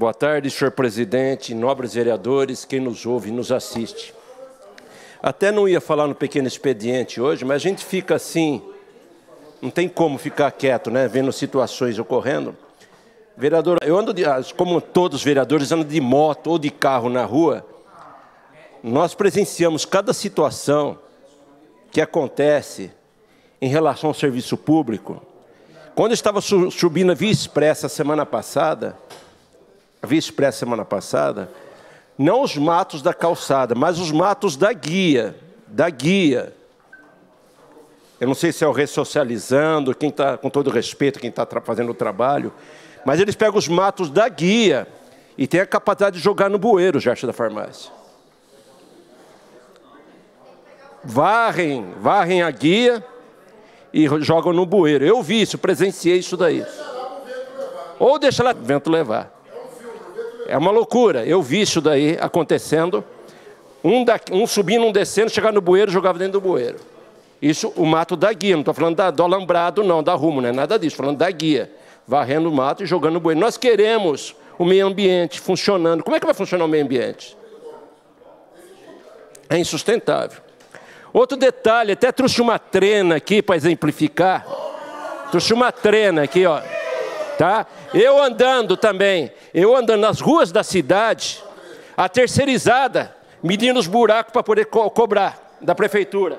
Boa tarde, senhor presidente, nobres vereadores, quem nos ouve e nos assiste. Até não ia falar no pequeno expediente hoje, mas a gente fica assim, não tem como ficar quieto, né? Vendo situações ocorrendo. Vereador, eu ando, de, como todos os vereadores, ando de moto ou de carro na rua. Nós presenciamos cada situação que acontece em relação ao serviço público. Quando eu estava subindo a Via Expressa semana passada, vi expresso semana passada, não os matos da calçada, mas os matos da guia, da guia. Eu não sei se é o ressocializando, quem está, com todo respeito, quem está fazendo o trabalho, mas eles pegam os matos da guia e têm a capacidade de jogar no bueiro o gesto da farmácia. Varrem, varrem a guia e jogam no bueiro. Eu vi isso, presenciei isso daí. Ou deixa lá o vento levar. É uma loucura. Eu vi isso daí acontecendo. Um, um subindo, um descendo, chegava no bueiro, jogava dentro do bueiro. Isso, o mato da guia. Não estou falando da, do alambrado, não, da rumo, não é nada disso. Estou falando da guia. Varrendo o mato e jogando no bueiro. Nós queremos o meio ambiente funcionando. Como é que vai funcionar o meio ambiente? É insustentável. Outro detalhe, até trouxe uma trena aqui para exemplificar. Trouxe uma trena aqui, ó tá? Eu andando também, eu andando nas ruas da cidade, a terceirizada medindo os buracos para poder co cobrar da prefeitura.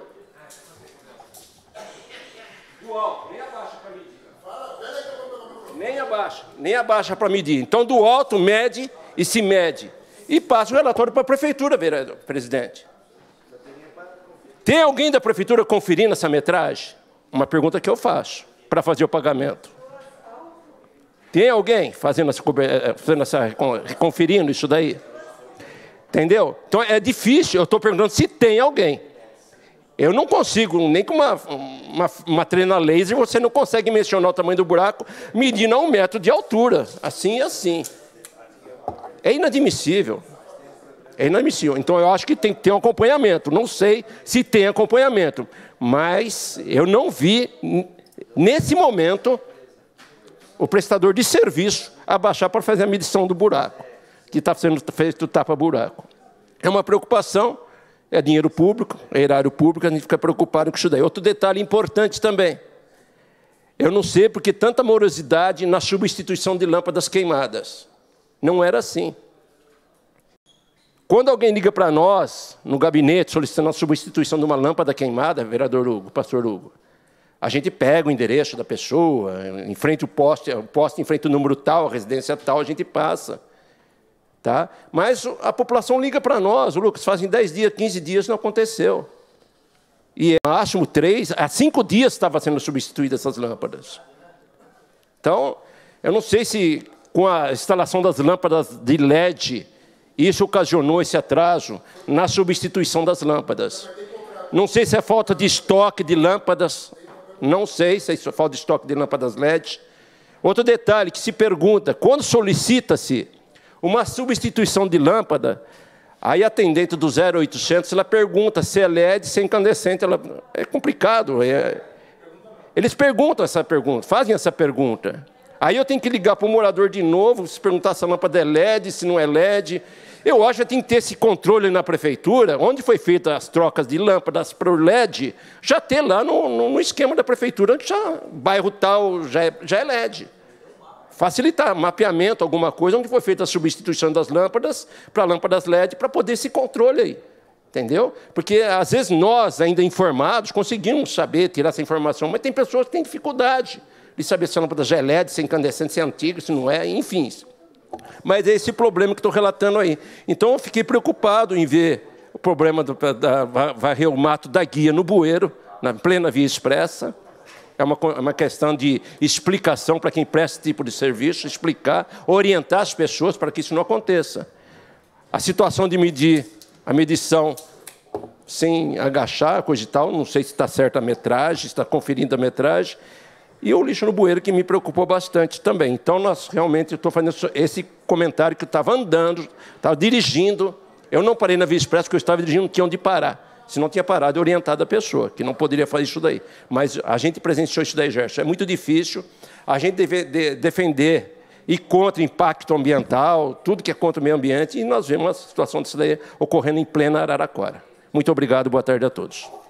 Do alto, nem abaixa para medir. Nem abaixa, nem abaixa para medir. Então, do alto, mede e se mede. E passa o relatório para a prefeitura, vereador, presidente. Tem alguém da prefeitura conferindo essa metragem? Uma pergunta que eu faço para fazer o pagamento. Tem alguém fazendo essa, eh, eh, fazendo essa, conferindo isso daí? Entendeu? Então é difícil, eu estou perguntando se tem alguém. Eu não consigo, nem com uma, uma, uma trena laser, você não consegue mencionar o tamanho do buraco medindo a um metro de altura, assim e assim. É inadmissível. É inadmissível. Então eu acho que tem que ter um acompanhamento. Não sei se tem acompanhamento, mas eu não vi, nesse momento, o prestador de serviço abaixar para fazer a medição do buraco, que está sendo feito tapa-buraco. É uma preocupação, é dinheiro público, é erário público, a gente fica preocupado com isso daí. Outro detalhe importante também. Eu não sei porque tanta morosidade na substituição de lâmpadas queimadas. Não era assim. Quando alguém liga para nós, no gabinete, solicitando a substituição de uma lâmpada queimada, vereador Hugo, pastor Hugo, a gente pega o endereço da pessoa, em frente o poste, o poste em frente o número tal, a residência tal, a gente passa. Tá? Mas a população liga para nós, o Lucas, fazem 10 dias, 15 dias, não aconteceu. E é, máximo três, há cinco dias estava sendo substituídas essas lâmpadas. Então, eu não sei se com a instalação das lâmpadas de LED, isso ocasionou esse atraso na substituição das lâmpadas. Não sei se é falta de estoque de lâmpadas não sei se é falta de estoque de lâmpadas LED. Outro detalhe que se pergunta, quando solicita-se uma substituição de lâmpada, aí a atendente do 0800, ela pergunta se é LED, se é incandescente, ela, é complicado. É... eles perguntam essa pergunta, fazem essa pergunta. Aí eu tenho que ligar para o morador de novo, se perguntar se a lâmpada é LED, se não é LED, eu acho que tem que ter esse controle na prefeitura, onde foi feita as trocas de lâmpadas para o LED, já ter lá no, no, esquema da prefeitura, onde já bairro tal já é, já é LED. Facilitar mapeamento, alguma coisa, onde foi feita a substituição das lâmpadas para lâmpadas LED, para poder esse controle aí. Entendeu? Porque às vezes nós, ainda informados, conseguimos saber, tirar essa informação, mas tem pessoas que têm dificuldade de saber se a lâmpada já é LED, se é incandescente, se é antiga, se não é, enfim. Mas é esse problema que estou relatando aí. Então eu fiquei preocupado em ver o problema do, da, varrer o mato da guia no bueiro, na plena via expressa. É uma, é uma questão de explicação para quem presta esse tipo de serviço, explicar, orientar as pessoas para que isso não aconteça. A situação de medir, a medição sem agachar, coisa e tal, não sei se está certa a metragem, está conferindo a metragem, e o lixo no bueiro que me preocupou bastante também. Então, nós realmente estou fazendo esse comentário que eu estava andando, estava dirigindo. Eu não parei na Via Expressa, porque eu estava dirigindo, não tinha onde parar. Se não tinha parado, eu orientado a pessoa, que não poderia fazer isso daí. Mas a gente presenciou isso daí, Gerson. É muito difícil. A gente deve de, defender e contra impacto ambiental, tudo que é contra o meio ambiente, e nós vemos uma situação disso daí ocorrendo em plena Araraquara. Muito obrigado, boa tarde a todos.